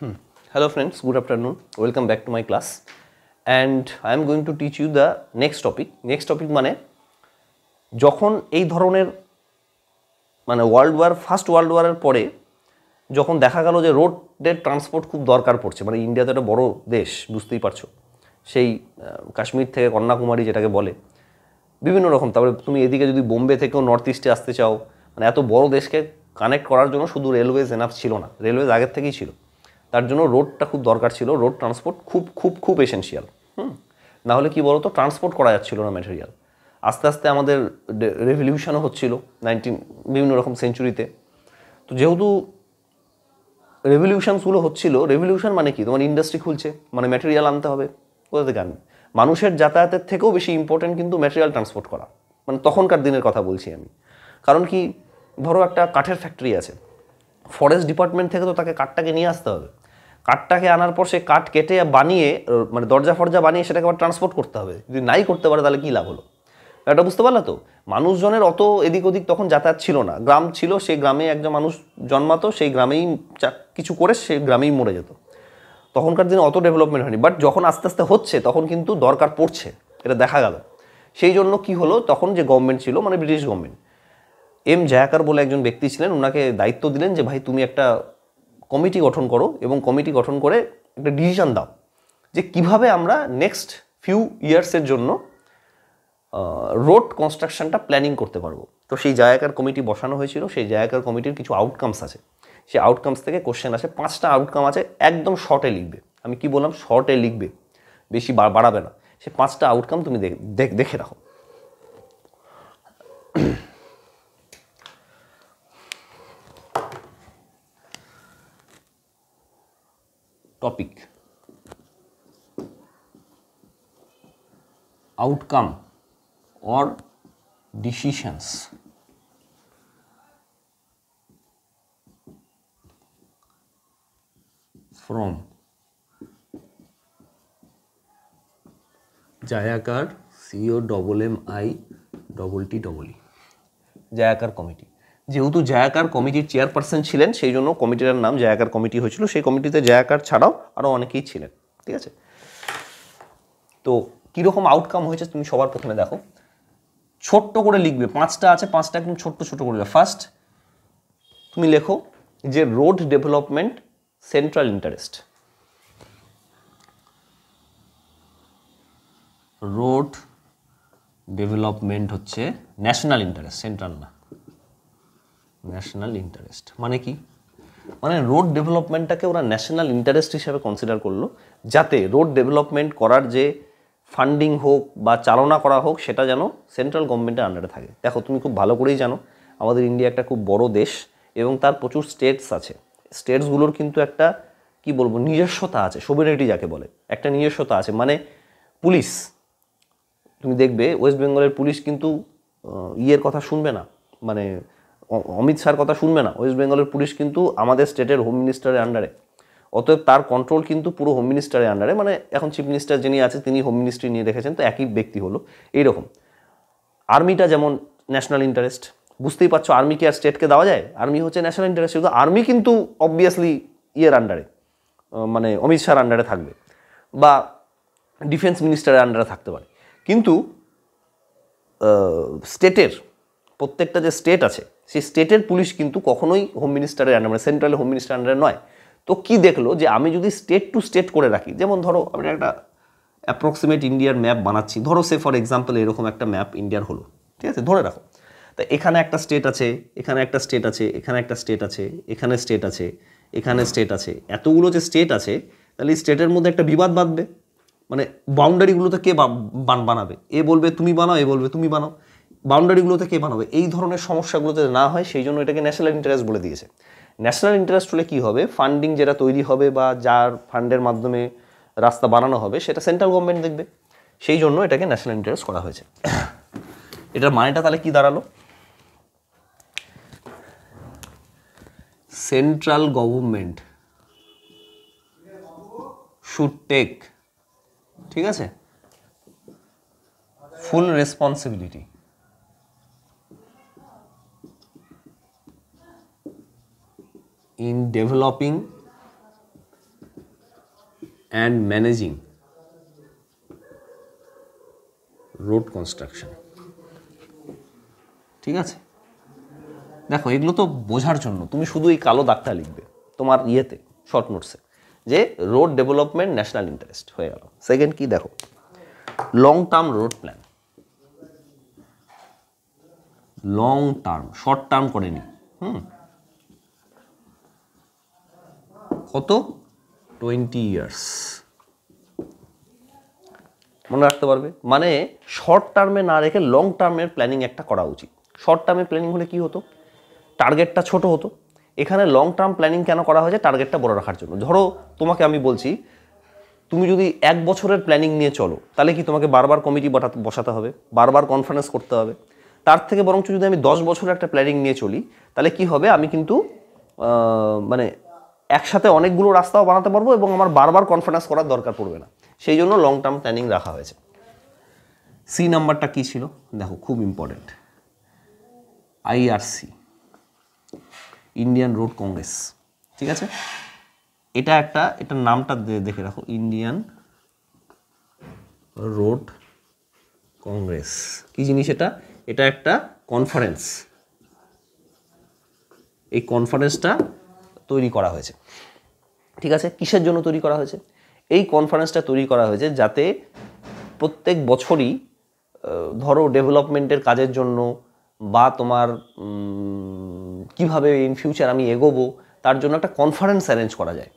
Hmm. Hello friends, good afternoon. Welcome back to my class. And I am going to teach you the next topic. Next topic মানে যখন এই ধরনের মানে world war first world ওয়ারের পরে যখন দেখা গেল যে রোডের ট্রান্সপোর্ট খুব দরকার পড়ছে মানে ইন্ডিয়া তো একটা বড় দেশ বুঝতেই পারছো সেই কাশ্মীর থেকে কন্যাকুমারী যেটাকে বলে বিভিন্ন রকম তারপরে তুমি এদিকে যদি বোম্বে থেকেও নর্থ ইস্টে আসতে চাও মানে এত বড় দেশকে কানেক্ট করার জন্য শুধু রেলওয়েজ এনাফ ছিল না রেলওয়েজ আগের থেকেই ছিল তার জন্য রোডটা খুব দরকার ছিল রোড ট্রান্সপোর্ট খুব খুব খুব এসেন্সিয়াল হুম নাহলে কি বলতো ট্রান্সপোর্ট করা যাচ্ছিল না ম্যাটেরিয়াল আস্তে আস্তে আমাদের রেভলিউশনও হচ্ছিল নাইনটিন বিভিন্ন রকম সেঞ্চুরিতে তো যেহেতু রেভলিউশনসগুলো হচ্ছিল রেভলিউশন মানে কি তোমার ইন্ডাস্ট্রি খুলছে মানে ম্যাটেরিয়াল আনতে হবে কোথা থেকে আনবে মানুষের যাতায়াতের থেকেও বেশি ইম্পর্টেন্ট কিন্তু ম্যাটেরিয়াল ট্রান্সপোর্ট করা মানে তখনকার দিনের কথা বলছি আমি কারণ কি ধরো একটা কাঠের ফ্যাক্টরি আছে ফরেস্ট ডিপার্টমেন্ট থেকে তো তাকে কাঠটাকে নিয়ে আসতে হবে কাঠটাকে আনার পর সে কাঠ কেটে বানিয়ে মানে দরজা ফরজা বানিয়ে সেটাকে আবার ট্রান্সপোর্ট করতে হবে যদি নাই করতে পারে তাহলে কী লাভ হলো এটা বুঝতে পারলা তো মানুষজনের অত এদিক ওদিক তখন যাতায়াত ছিল না গ্রাম ছিল সেই গ্রামে একজন মানুষ জন্মাতো সেই গ্রামেই কিছু করে সেই গ্রামেই মরে যেত তখনকার দিনে অত ডেভেলপমেন্ট হয়নি বাট যখন আস্তে আস্তে হচ্ছে তখন কিন্তু দরকার পড়ছে এটা দেখা গেল সেই জন্য কি হলো তখন যে গভর্নমেন্ট ছিল মানে ব্রিটিশ গভর্নমেন্ট এম জায়াকার বলে একজন ব্যক্তি ছিলেন ওনাকে দায়িত্ব দিলেন যে ভাই তুমি একটা কমিটি গঠন করো এবং কমিটি গঠন করে একটা ডিসিশান দাও যে কিভাবে আমরা নেক্সট ফিউ ইয়ার্সের জন্য রোড কনস্ট্রাকশনটা প্ল্যানিং করতে পারবো তো সেই জায়গাকার কমিটি বসানো হয়েছিল সেই জায়গার কমিটির কিছু আউটকামস আছে সেই আউটকামস থেকে কোশ্চেন আসে পাঁচটা আউটকাম আছে একদম শর্টে লিখবে আমি কি বললাম শর্টে লিখবে বেশি বাড়াবে না সে পাঁচটা আউটকাম তুমি দেখে রাখো टॉपिक आउटकम और decisions from जायाकार C O double M I double T double E जायाकार committee যেহেতু জায়াকার কমিটির চেয়ারপারসন ছিলেন সেই জন্য কমিটিটার নাম জায়াকার কমিটি হয়েছিল সেই কমিটিতে জায়াকার ছাড়াও আরও অনেকেই ছিলেন ঠিক আছে তো কীরকম আউটকাম হয়েছে তুমি সবার প্রথমে দেখো ছোট্ট করে লিখবে পাঁচটা আছে পাঁচটা একদম ছোট্ট ছোট করে ফার্স্ট তুমি লেখো যে road development central interest road development হচ্ছে ন্যাশনাল ইন্টারেস্ট সেন্ট্রাল না ন্যাশনাল ইন্টারেস্ট মানে কি মানে রোড ডেভেলপমেন্টটাকে ওরা ন্যাশনাল ইন্টারেস্ট হিসাবে কনসিডার করলো যাতে রোড ডেভেলপমেন্ট করার যে ফান্ডিং হোক বা চালনা করা হোক সেটা যেন সেন্ট্রাল গভর্নমেন্টের আন্ডারে থাকে দেখো তুমি খুব ভালো করেই জানো আমাদের ইন্ডিয়া একটা খুব বড় দেশ এবং তার প্রচুর স্টেটস আছে স্টেটসগুলোর কিন্তু একটা কি বলবো নিজস্বতা আছে সোভেনিটি যাকে বলে একটা নিজস্বতা আছে মানে পুলিশ তুমি দেখবে ওয়েস্ট বেঙ্গলের পুলিশ কিন্তু ইয়ের কথা শুনবে না মানে অমিত শাহর কথা শুনবে না ওয়েস্ট বেঙ্গলের পুলিশ কিন্তু আমাদের স্টেটের হোম মিনিস্টারের আন্ডারে অতএব তার কন্ট্রোল কিন্তু পুরো হোম মিনিস্টারের আন্ডারে মানে এখন চিফ মিনিস্টার যিনি আছে তিনি হোম মিনিস্ট্রি নিয়ে রেখেছেন তো একই ব্যক্তি হলো এইরকম আর্মিটা যেমন ন্যাশনাল ইন্টারেস্ট বুঝতেই পারছো আর্মিকে আর স্টেটকে দেওয়া যায় আর্মি হচ্ছে ন্যাশনাল ইন্টারেস্ট কিন্তু আর্মি কিন্তু অবভিয়াসলি ইয়ের আন্ডারে মানে অমিত শাহর আন্ডারে থাকবে বা ডিফেন্স মিনিস্টারের আন্ডারে থাকতে পারে কিন্তু স্টেটের প্রত্যেকটা যে স্টেট আছে সে স্টেটের পুলিশ কিন্তু কখনোই হোম মিনিস্টারের আন্ডার মানে সেন্ট্রাল হোম মিনিস্টার আন্ডারে নয় তো কি দেখলো যে আমি যদি স্টেট টু স্টেট করে রাখি যেমন ধরো আমরা একটা অ্যাপ্রক্সিমেট ইন্ডিয়ার ম্যাপ বানাচ্ছি ধরো সে ফর এক্সাম্পল এরকম একটা ম্যাপ ইন্ডিয়ার হলো ঠিক আছে ধরে রাখো তা এখানে একটা স্টেট আছে এখানে একটা স্টেট আছে এখানে একটা স্টেট আছে এখানে স্টেট আছে এখানে স্টেট আছে এতগুলো যে স্টেট আছে তাহলে এই স্টেটের মধ্যে একটা বিবাদ বাঁধবে মানে বাউন্ডারিগুলো তো কে বানাবে এ বলবে তুমি বানাও এ বলবে তুমি বানাও বাউন্ডারিগুলোতে কে বানাবে এই ধরনের সমস্যাগুলোতে না হয় সেই জন্য এটাকে ন্যাশনাল ইন্টারেস্ট বলে দিয়েছে ন্যাশনাল ইন্টারেস্ট হলে কী হবে ফান্ডিং যেটা তৈরি হবে বা যার ফান্ডের মাধ্যমে রাস্তা বানানো হবে সেটা সেন্ট্রাল গভর্নমেন্ট দেখবে সেই জন্য এটাকে ন্যাশনাল ইন্টারেস্ট করা হয়েছে এটার মানেটা তাহলে কি দাঁড়ালো সেন্ট্রাল গভর্নমেন্ট শুড টেক ঠিক আছে full responsibility in developing and managing road construction ঠিক আছে দেখো এগুলো তো বোঝার জন্য তুমি শুধু এই কালো দাগটা লিখবে তোমার ইয়েতে শর্ট নোটসে যে রোড ডেভেলপমেন্ট ন্যাশনাল ইন্টারেস্ট হয়ে গেল সেকেন্ড কি দেখো long term road plan long term short term করেনি হুম কত টোয়েন্টি ইয়ার্স মনে রাখতে পারবে মানে শর্ট টার্মে না রেখে লং টার্মের প্ল্যানিং একটা করা উচিত শর্ট টার্মে প্ল্যানিং হলে কি হতো টার্গেটটা ছোট হতো এখানে লং টার্ম প্ল্যানিং কেন করা হয়েছে টার্গেটটা বড় রাখার জন্য ধরো তোমাকে আমি বলছি তুমি যদি এক বছরের প্ল্যানিং নিয়ে চলো তাহলে কি তোমাকে বারবার কমিটি বসাতে হবে বারবার কনফারেন্স করতে হবে তার থেকে বরঞ্চ যদি আমি দশ বছরের একটা প্ল্যানিং নিয়ে চলি তাহলে কি হবে আমি কিন্তু মানে একসাথে অনেকগুলো রাস্তাও বানাতে পারবো এবং আমার বারবার কনফারেন্স করার দরকার পড়বে না সেই জন্য লং টার্ম প্ল্যানিং রাখা হয়েছে সি নাম্বারটা কী ছিল দেখো খুব important IRC Indian Road Congress ঠিক আছে এটা একটা এটার নামটা দেখে রাখো ইন্ডিয়ান রোড কংগ্রেস কি জিনিস এটা এটা একটা কনফারেন্স এই কনফারেন্সটা তৈরি করা হয়েছে ঠিক আছে কিসের জন্য তৈরি করা হয়েছে এই কনফারেন্সটা তৈরি করা হয়েছে যাতে প্রত্যেক বছরই ধরো ডেভেলপমেন্টের কাজের জন্য বা তোমার কিভাবে ইন ফিউচার আমি এগোবো তার জন্য একটা কনফারেন্স অ্যারেঞ্জ করা যায়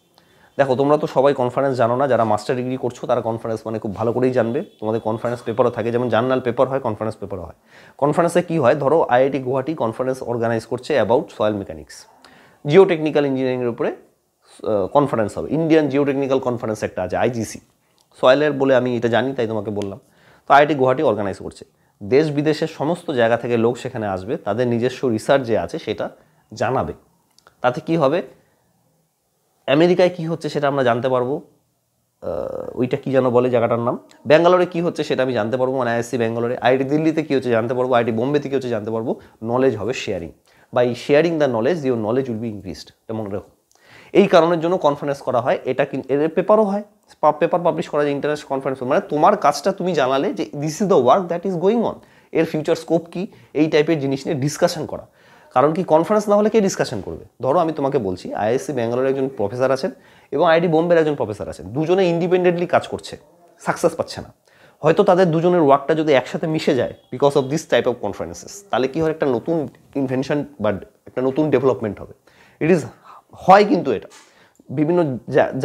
দেখো তোমরা তো সবাই কনফারেন্স জানো না যারা মাস্টার ডিগ্রি করছো তারা কনফারেন্স মানে খুব ভালো করেই জানবে তোমাদের কনফারেন্স পেপারও থাকে যেমন জার্নাল পেপার হয় কনফারেন্স পেপারও হয় কনফারেন্সে কী হয় ধরো আইআইটি গুয়াহাটি কনফারেন্স অর্গানাইজ করছে অ্যাবাউট সয়েল মেকানিক্স জিওটেকনিক্যাল ইঞ্জিনিয়ারিংয়ের উপরে কনফারেন্স হবে ইন্ডিয়ান জিওটেকনিক্যাল কনফারেন্স একটা আছে আইজিসি সয়েলের বলে আমি এটা জানি তাই তোমাকে বললাম তো আইআইটি গুয়াহাটি অর্গানাইজ করছে দেশ বিদেশের সমস্ত জায়গা থেকে লোক সেখানে আসবে তাদের নিজস্ব রিসার্চ যে আছে সেটা জানাবে তাতে কি হবে আমেরিকায় কি হচ্ছে সেটা আমরা জানতে পারবো ওইটা কি যেন বলে জায়গাটার নাম ব্যাঙ্গালোরে কি হচ্ছে সেটা আমি জানতে পারবো মানে আইএসসি ব্যাঙ্গালোরে আইআইটি দিল্লিতে কী হচ্ছে জানতে পারবো আইআইটি বোম্বেতে কী হচ্ছে জানতে পারবো নলেজ হবে sharing by sharing the knowledge your knowledge will be increased তেমন রেখো এই কারণের জন্য কনফারেন্স করা হয় এটা এর পেপারও হয় পেপার পাবলিশ করা যায় ইন্টারন্যাশনাল কনফারেন্স মানে তোমার কাজটা তুমি জানালে যে this is the work that is going on এর ফিউচার স্কোপ কি এই টাইপের জিনিস নিয়ে ডিসকাশন করা কারণ কি কনফারেন্স না হলে কে ডিসকাশন করবে ধরো আমি তোমাকে বলছি আইএসসি ব্যাঙ্গালোরের একজন প্রফেসর আছেন এবং আইআইটি বোম্বের একজন প্রফেসর আছেন দুজনে ইন্ডিপেন্ডেন্টলি কাজ করছে সাকসেস পাচ্ছে না হয়তো তাদের দুজনের ওয়ার্কটা যদি একসাথে মিশে যায় because of this type of conferences তাহলে কী হয় একটা নতুন ইনভেনশন বা একটা নতুন ডেভেলপমেন্ট হবে ইট ইজ হয় কিন্তু এটা বিভিন্ন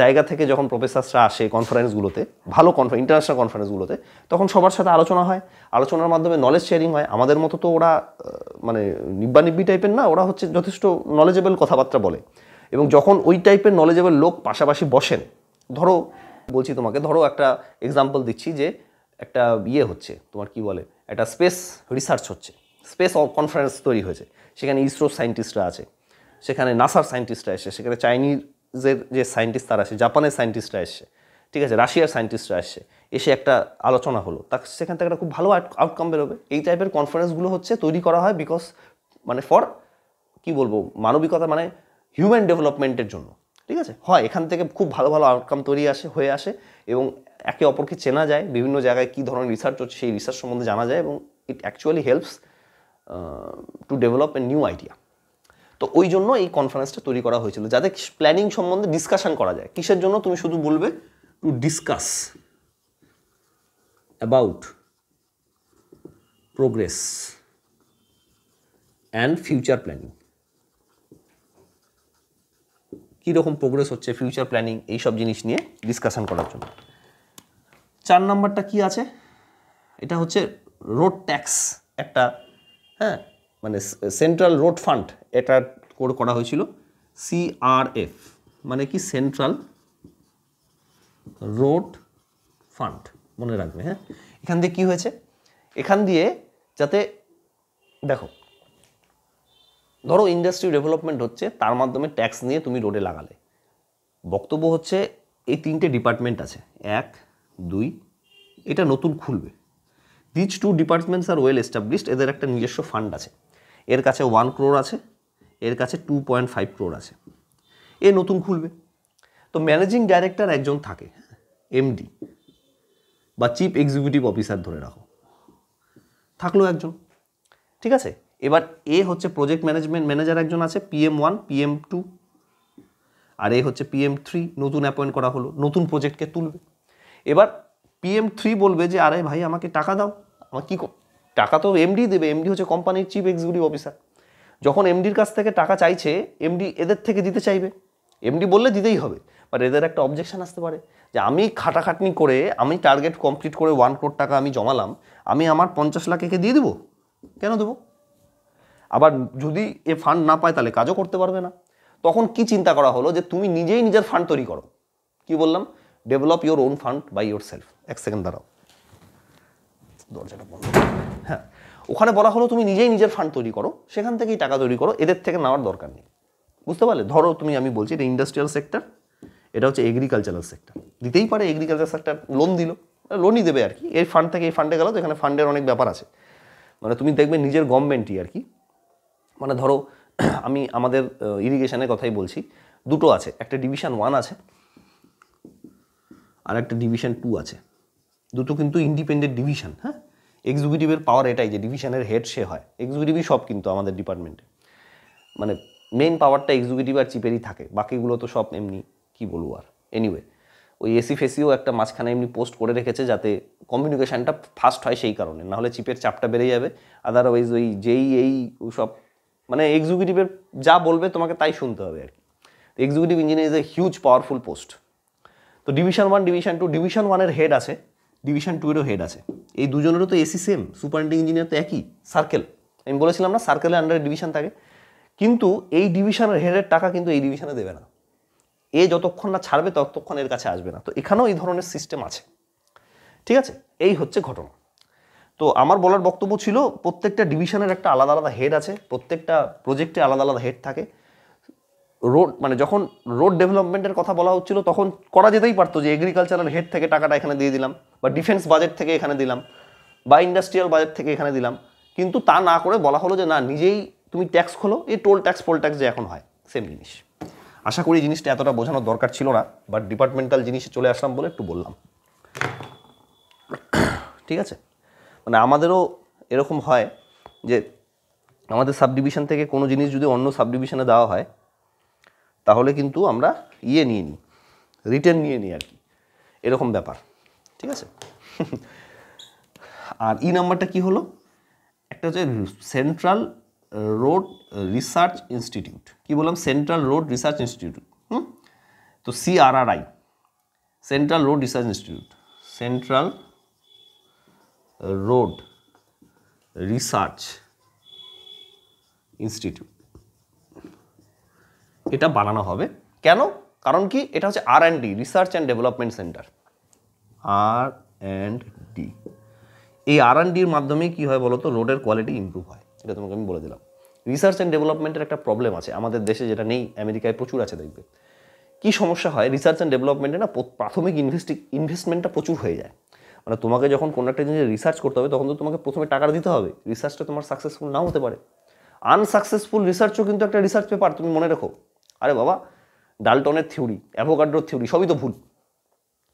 জায়গা থেকে যখন প্রফেসার্সরা আসে কনফারেন্সগুলোতে ভালো কনফারেন্স ইন্টারন্যাশনাল কনফারেন্সগুলোতে তখন সবার সাথে আলোচনা হয় আলোচনার মাধ্যমে নলেজ শেয়ারিং হয় আমাদের মতো তো ওরা মানে নিব্বা নিব্বি টাইপের না ওরা হচ্ছে যথেষ্ট নলেজেবল কথাবার্তা বলে এবং যখন ওই টাইপের নলেজেবল লোক পাশাপাশি বসেন ধরো বলছি তোমাকে ধরো একটা এক্সাম্পল দিচ্ছি যে একটা ইয়ে হচ্ছে তোমার কি বলে একটা স্পেস রিসার্চ হচ্ছে স্পেস কনফারেন্স তৈরি হয়েছে সেখানে ইসরো সায়েন্টিস্টরা আছে সেখানে নাসার সায়েন্টিস্টরা এসে সেখানে চাইনিজের যে সায়েন্টিস্ট তারা আছে জাপানের সায়েন্টিস্টরা এসছে ঠিক আছে রাশিয়ার সায়েন্টিস্টরা এসছে এসে একটা আলোচনা হলো তা সেখান থেকে একটা খুব ভালো আউটকাম বেরোবে এই টাইপের কনফারেন্সগুলো হচ্ছে তৈরি করা হয় বিকজ মানে ফর কি বলবো মানবিকতা মানে হিউম্যান ডেভেলপমেন্টের জন্য ঠিক আছে হয় এখান থেকে খুব ভালো ভালো আউটকাম তৈরি আসে হয়ে আসে এবং একে অপরকে চেনা যায় বিভিন্ন জায়গায় কী ধরনের রিসার্চ হচ্ছে সেই রিসার্চ সম্বন্ধে জানা যায় এবং it actually helps to develop a new idea তো ওই জন্য এই কনফারেন্সটা তৈরি করা হয়েছিল যাতে প্ল্যানিং সম্বন্ধে ডিসকাশন করা যায় কিসের জন্য তুমি শুধু বলবে to discuss about progress and future planning কীরকম প্রোগ্রেস হচ্ছে ফিউচার প্ল্যানিং এইসব জিনিস নিয়ে ডিসকাশন করার জন্য চার নাম্বারটা কি আছে এটা হচ্ছে রোড ট্যাক্স একটা হ্যাঁ মানে সেন্ট্রাল রোড ফান্ড এটা কোড করা হয়েছিল সিআরএফ মানে কি সেন্ট্রাল রোড ফান্ড মনে রাখবে হ্যাঁ এখান দিয়ে কী হয়েছে এখান দিয়ে যাতে দেখো ধরো ইন্ডাস্ট্রি ডেভেলপমেন্ট হচ্ছে তার মাধ্যমে ট্যাক্স নিয়ে তুমি রোডে লাগালে বক্তব্য হচ্ছে এই তিনটে ডিপার্টমেন্ট আছে এক দুই এটা নতুন খুলবে দিজ টু ডিপার্টমেন্টস আর ওয়েল এস্টাবলিশড এদের একটা নিজস্ব ফান্ড আছে এর কাছে ওয়ান ক্রোর আছে এর কাছে টু পয়েন্ট ফাইভ ক্রোর আছে এ নতুন খুলবে তো ম্যানেজিং ডাইরেক্টর একজন থাকে এমডি বা চিফ এক্সিকিউটিভ অফিসার ধরে রাখো থাকলো একজন ঠিক আছে এবার এ হচ্ছে প্রজেক্ট ম্যানেজমেন্ট ম্যানেজার একজন আছে পিএম ওয়ান পিএম টু আর এ হচ্ছে পিএম থ্রি নতুন অ্যাপয়েন্ট করা হলো নতুন প্রজেক্টকে তুলবে এবার পিএম থ্রি বলবে যে আরে ভাই আমাকে টাকা দাও আমার কী টাকা তো এমডি দেবে এমডি হচ্ছে কোম্পানির চিফ এক্সিকিউটিভ অফিসার যখন এমডির কাছ থেকে টাকা চাইছে এমডি এদের থেকে দিতে চাইবে এমডি বললে দিতেই হবে বাট এদের একটা অবজেকশান আসতে পারে যে আমি খাটাখাটনি করে আমি টার্গেট কমপ্লিট করে ওয়ান কোটি টাকা আমি জমালাম আমি আমার পঞ্চাশ লাখ একে দিয়ে দেবো কেন দেবো আবার যদি এ ফান্ড না পায় তাহলে কাজও করতে পারবে না তখন কি চিন্তা করা হলো যে তুমি নিজেই নিজের ফান্ড তৈরি করো কি বললাম develop your own fund by yourself এক সেকেন্ড দাঁড়াও দরজাটা বন্ধ হ্যাঁ ওখানে বলা হলো তুমি নিজেই নিজের ফান্ড তৈরি করো সেখান থেকেই টাকা তৈরি করো এদের থেকে নেওয়ার দরকার নেই বুঝতে পারলে ধরো তুমি আমি বলছি এটা ইন্ডাস্ট্রিয়াল সেক্টর এটা হচ্ছে এগ্রিকালচারাল সেক্টর দিতেই পারে এগ্রিকালচার সেক্টর লোন দিল লোনই দেবে আর কি এই ফান্ড থেকে এই ফান্ডে গেলো তো এখানে ফান্ডের অনেক ব্যাপার আছে মানে তুমি দেখবে নিজের গভর্নমেন্টই আর কি মানে ধরো আমি আমাদের ইরিগেশনের কথাই বলছি দুটো আছে একটা ডিভিশন ওয়ান আছে আর একটা ডিভিশন টু আছে দুটো কিন্তু ইন্ডিপেন্ডেন্ট ডিভিশন হ্যাঁ এক্সিকিউটিভের পাওয়ার এটাই যে ডিভিশনের হেড সে হয় এক্সিকিউটিভই সব কিন্তু আমাদের ডিপার্টমেন্টে মানে মেন পাওয়ারটা এক্সিকিউটিভ আর চিপেরই থাকে বাকিগুলো তো সব এমনি কি বলবো আর এনিওয়ে ওই এসি ফেসিও একটা মাঝখানে এমনি পোস্ট করে রেখেছে যাতে কমিউনিকেশানটা ফাস্ট হয় সেই কারণে নাহলে চিপের চাপটা বেড়ে যাবে আদারওয়াইজ ওই যেই এই সব মানে এক্সিকিউটিভের যা বলবে তোমাকে তাই শুনতে হবে আর কি executive engineer is a huge powerful post তো division one division two division ওয়ানের হেড আছে ডিভিশন টু এরও হেড আছে এই দুজনেরও তো এসি সেম সুপারিন্টিং ইঞ্জিনিয়ার তো একই সার্কেল আমি বলেছিলাম না সার্কেলের আন্ডারে ডিভিশন থাকে কিন্তু এই ডিভিশনের হেডের টাকা কিন্তু এই ডিভিশনে দেবে না এ যতক্ষণ না ছাড়বে ততক্ষণ এর কাছে আসবে না তো এখানেও এই ধরনের সিস্টেম আছে ঠিক আছে এই হচ্ছে ঘটনা তো আমার বলার বক্তব্য ছিল প্রত্যেকটা ডিভিশনের একটা আলাদা আলাদা হেড আছে প্রত্যেকটা প্রজেক্টে আলাদা আলাদা হেড থাকে রোড মানে যখন রোড ডেভেলপমেন্টের কথা বলা হচ্ছিল তখন করা যেতেই পারতো যে এগ্রিকালচারাল হেড থেকে টাকাটা এখানে দিয়ে দিলাম বা ডিফেন্স বাজেট থেকে এখানে দিলাম বা ইন্ডাস্ট্রিয়াল বাজেট থেকে এখানে দিলাম কিন্তু তা না করে বলা হলো যে না নিজেই তুমি ট্যাক্স খোলো এই টোল ট্যাক্স পোল ট্যাক্স যে এখন হয় সেম জিনিস আশা করি জিনিসটা এতটা বোঝানোর দরকার ছিল না বাট ডিপার্টমেন্টাল জিনিসে চলে আসলাম বলে একটু বললাম ঠিক আছে মানে আমাদেরও এরকম হয় যে আমাদের সাবডিভিশন থেকে কোনো জিনিস যদি অন্য সাবডিভিশনে দেওয়া হয় তাহলে কিন্তু আমরা ইয়ে নিয়ে নিই রিটার্ন নিয়ে নিই আর কি এরকম ব্যাপার ঠিক আছে আর ই নাম্বারটা কি হলো একটা হচ্ছে সেন্ট্রাল রোড রিসার্চ ইনস্টিটিউট কি বললাম সেন্ট্রাল রোড রিসার্চ ইনস্টিটিউট হুম তো CRRI central road research institute central road research institute এটা বানানো হবে কেন কারণ কি এটা হচ্ছে R and D research and development centre R and D এই আর অ্যান্ড ডির মাধ্যমে কী হয় বলতো রোডের কোয়ালিটি ইম্প্রুভ হয় এটা তোমাকে আমি বলে দিলাম রিসার্চ অ্যান্ড ডেভেলপমেন্টের একটা প্রবলেম আছে আমাদের দেশে যেটা নেই আমেরিকায় প্রচুর আছে দেখবে কি সমস্যা হয় রিসার্চ অ্যান্ড ডেভেলপমেন্টে না প্রাথমিক ইনভেস্টি ইনভেস্টমেন্টটা প্রচুর হয়ে যায় মানে তোমাকে যখন কোনো একটা জিনিস রিসার্চ করতে হবে তখন তো তোমাকে প্রথমে টাকা দিতে হবে রিসার্চটা তোমার সাকসেসফুল নাও হতে পারে আনসাকসেসফুল রিসার্চও কিন্তু একটা রিসার্চ পেপার তুমি মনে রেখো আরে বাবা ডালটনের থিওরি অ্যাভোকাড্রোর থিওরি সবই তো ভুল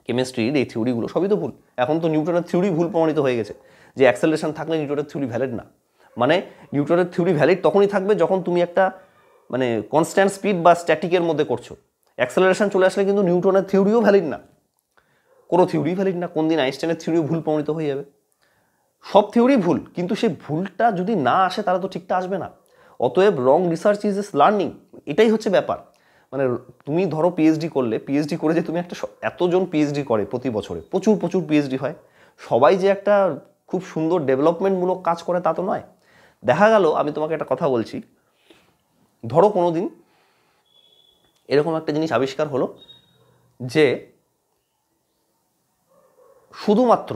কেমিস্ট্রির এই থিওরিগুলো সবই তো ভুল এখন তো নিউটনের থিওরি ভুল প্রমাণিত হয়ে গেছে যে অ্যাক্সেলারেশন থাকলে নিউটনের থিওরি ভ্যালিড না মানে নিউটনের থিওরি ভ্যালিড তখনই থাকবে যখন তুমি একটা মানে কনস্ট্যান্ট স্পিড বা স্ট্যাটিকের মধ্যে করছো অ্যাক্সেলারেশন চলে আসলে কিন্তু নিউটনের থিওরিও ভ্যালিড না কোনো থিওরি ভ্যালিড না কোন দিন আইনস্টাইনের থিওরিও ভুল প্রমাণিত হয়ে যাবে সব থিওরি ভুল কিন্তু সেই ভুলটা যদি না আসে তাহলে তো ঠিকটা আসবে না অতএব wrong research is is learning এটাই হচ্ছে ব্যাপার মানে তুমি ধরো পিএইচডি করলে পিএইচডি করে যে তুমি একটা এতজন পিএইচডি করে প্রতি বছরে প্রচুর প্রচুর পিএইচডি হয় সবাই যে একটা খুব সুন্দর ডেভেলপমেন্টমূলক কাজ করে তা তো নয় দেখা গেল আমি তোমাকে একটা কথা বলছি ধরো কোনো দিন এরকম একটা জিনিস আবিষ্কার হলো যে শুধুমাত্র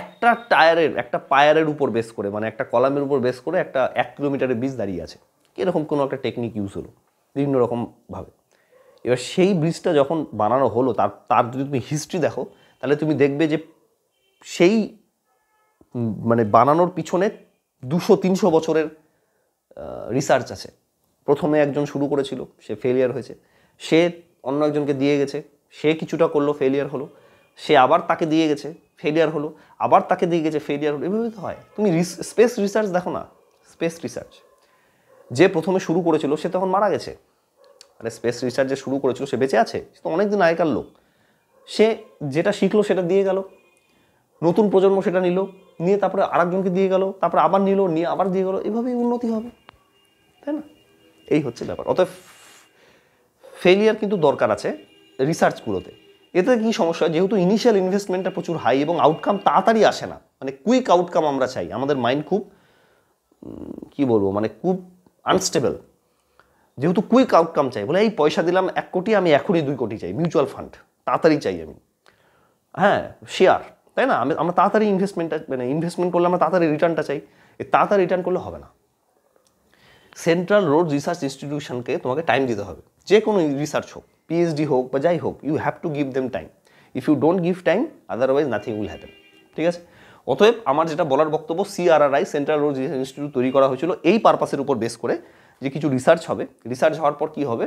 একটা টায়ারের একটা পায়ারের উপর বেস করে মানে একটা কলামের উপর বেস করে একটা এক কিলোমিটারের ব্রিজ দাঁড়িয়ে আছে এরকম কোনো একটা টেকনিক ইউজ হলো বিভিন্ন রকমভাবে এবার সেই ব্রিজটা যখন বানানো হলো তার তার যদি তুমি হিস্ট্রি দেখো তাহলে তুমি দেখবে যে সেই মানে বানানোর পিছনে দুশো তিনশো বছরের রিসার্চ আছে প্রথমে একজন শুরু করেছিল সে ফেলিয়ার হয়েছে সে অন্য একজনকে দিয়ে গেছে সে কিছুটা করলো ফেলিয়ার হলো সে আবার তাকে দিয়ে গেছে ফেলিয়ার হলো আবার তাকে দিয়ে গেছে ফেলিয়ার হলো এভাবে তো হয় তুমি স্পেস রিসার্চ দেখো না স্পেস রিসার্চ যে প্রথমে শুরু করেছিল সে তখন মারা গেছে মানে স্পেস রিসার্চ যে শুরু করেছিল সে বেঁচে আছে সে তো অনেকদিন আগেকার লোক সে যেটা শিখলো সেটা দিয়ে গেল নতুন প্রজন্ম সেটা নিল নিয়ে তারপরে আরেকজনকে দিয়ে গেল তারপরে আবার নিল নিয়ে আবার দিয়ে গেল এভাবেই উন্নতি হবে তাই না এই হচ্ছে ব্যাপার অতএব ফেলিয়ার কিন্তু দরকার আছে রিসার্চগুলোতে এতে কি সমস্যা যেহেতু ইনিশিয়াল ইনভেস্টমেন্টটা প্রচুর হাই এবং আউটকাম তাড়াতাড়ি আসে না মানে কুইক আউটকাম আমরা চাই আমাদের মাইন্ড খুব কি বলবো মানে খুব আনস্টেবল যেহেতু কুইক আউটকাম চাই বলে এই পয়সা দিলাম এক কোটি আমি এখনই দুই কোটি চাই মিউচুয়াল ফান্ড তাড়াতাড়ি চাই আমি হ্যাঁ শেয়ার তাই না আমি আমরা তাড়াতাড়ি ইনভেস্টমেন্টটা মানে ইনভেস্টমেন্ট করলে আমরা তাড়াতাড়ি রিটার্নটা চাই এই তাড়াতাড়ি রিটার্ন করলে হবে না সেন্ট্রাল রোড রিসার্চ ইনস্টিটিউশনকে তোমাকে টাইম দিতে হবে যে কোনো রিসার্চ হোক পিএইচডি হোক বা যাই হোক you have to give them time if you don't give time otherwise nothing will happen ঠিক আছে অতএব আমার যেটা বলার বক্তব্য CRRI central road research institute তৈরি করা হয়েছিল এই পারপাসের উপর বেস করে যে কিছু রিসার্চ হবে রিসার্চ হওয়ার পর কি হবে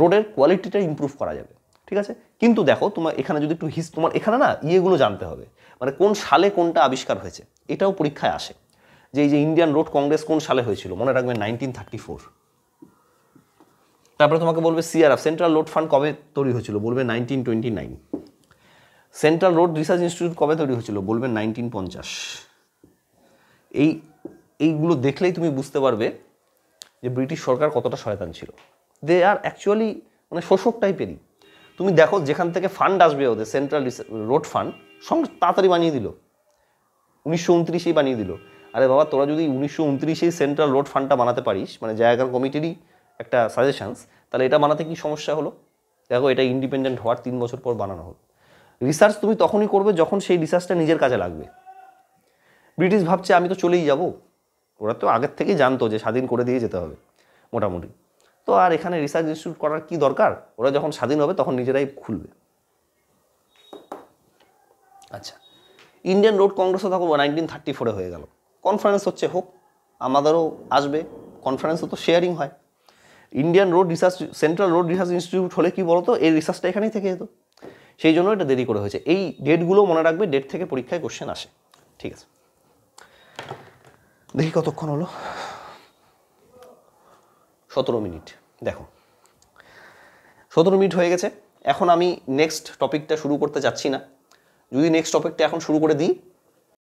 রোডের কোয়ালিটিটা ইম্প্রুভ করা যাবে ঠিক আছে কিন্তু দেখো তোমার এখানে যদি একটু হিস তোমার এখানে না ইয়েগুলো জানতে হবে মানে কোন সালে কোনটা আবিষ্কার হয়েছে এটাও পরীক্ষায় আসে যে এই যে ইন্ডিয়ান রোড কংগ্রেস কোন সালে হয়েছিল মনে রাখবেন নাইনটিন থার্টি ফোর তারপরে তোমাকে বলবে সিআরএফ সেন্ট্রাল রোড ফান্ড কবে তৈরি হয়েছিল বলবে nineteen twenty nine central road research institute কবে তৈরি হয়েছিল বলবে নাইনটিন পঞ্চাশ এই এইগুলো দেখলেই তুমি বুঝতে পারবে যে ব্রিটিশ সরকার কতটা শয়তান ছিল দে আর অ্যাকচুয়ালি মানে শোষক টাইপেরই তুমি দেখো যেখান থেকে ফান্ড আসবে ওদের সেন্ট্রাল রোড ফান্ড সঙ্গে তাড়াতাড়ি বানিয়ে দিল উনিশশো উনত্রিশেই বানিয়ে দিল আরে বাবা তোরা যদি উনিশশো উনত্রিশেই সেন্ট্রাল রোড ফান্ডটা বানাতে পারিস মানে জায়গার কমিটিরই একটা সাজেশানস তাহলে এটা বানাতে কি সমস্যা হলো দেখো এটা ইন্ডিপেন্ডেন্ট হওয়ার তিন বছর পর বানানো হলো রিসার্চ তুমি তখনই করবে যখন সেই রিসার্চটা নিজের কাজে লাগবে ব্রিটিশ ভাবছে আমি তো চলেই যাব ওরা তো আগের থেকেই জানতো যে স্বাধীন করে দিয়ে যেতে হবে মোটামুটি তো আর এখানে রিসার্চ ইনস্টিটিউট করার কি দরকার ওরা যখন স্বাধীন হবে তখন নিজেরাই খুলবে আচ্ছা ইন্ডিয়ান রোড কংগ্রেসও তখন নাইনটিন থার্টি ফোরে হয়ে গেল কনফারেন্স হচ্ছে হোক আমাদেরও আসবে কনফারেন্সও তো শেয়ারিং হয় Indian road research central road research institute হলে কি বলতো এই রিসার্চটা এখানেই থেকে যেত সেই জন্য এটা দেরি করে হয়েছে এই ডেটগুলো মনে রাখবে ডেট থেকে পরীক্ষায় কোশ্চেন আসে ঠিক আছে দেখি কতক্ষণ হলো সতেরো মিনিট দেখো সতেরো মিনিট হয়ে গেছে এখন আমি নেক্সট টপিকটা শুরু করতে চাচ্ছি না যদি নেক্সট টপিকটা এখন শুরু করে দিই